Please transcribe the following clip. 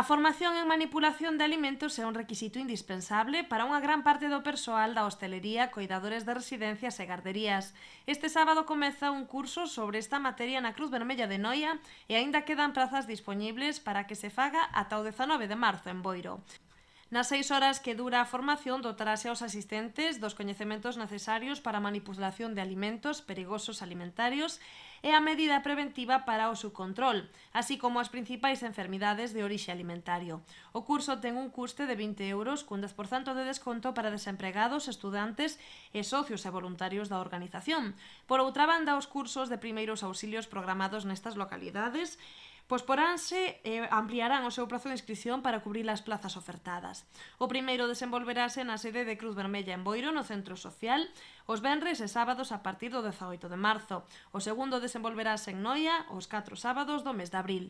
A formación en manipulación de alimentos é un requisito indispensable para unha gran parte do persoal da hostelería, coidadores de residencias e garderías. Este sábado comeza un curso sobre esta materia na Cruz Vermella de Noia e aínda quedan prazas dispoñibles para que se faga ata o 19 de marzo en Boiro. Nas seis horas que dura a formación dotarase aos asistentes dos coñecementos necesarios para a manipulación de alimentos perigosos alimentarios e a medida preventiva para o seu control, así como as principais enfermidades de orixe alimentario. O curso ten un custe de 20 euros cun 10% de desconto para desempregados, estudantes e socios e voluntarios da organización. Por outra banda, os cursos de primeiros auxilios programados nestas localidades Posporánse e eh, ampliarán o seu prazo de inscripción para cubrir as plazas ofertadas. O primeiro desenvolverase na sede de Cruz Vermella en Boiro, no Centro Social, os venres e sábados a partir do 18 de marzo. O segundo desenvolverase en Noia os 4 sábados do mes de abril.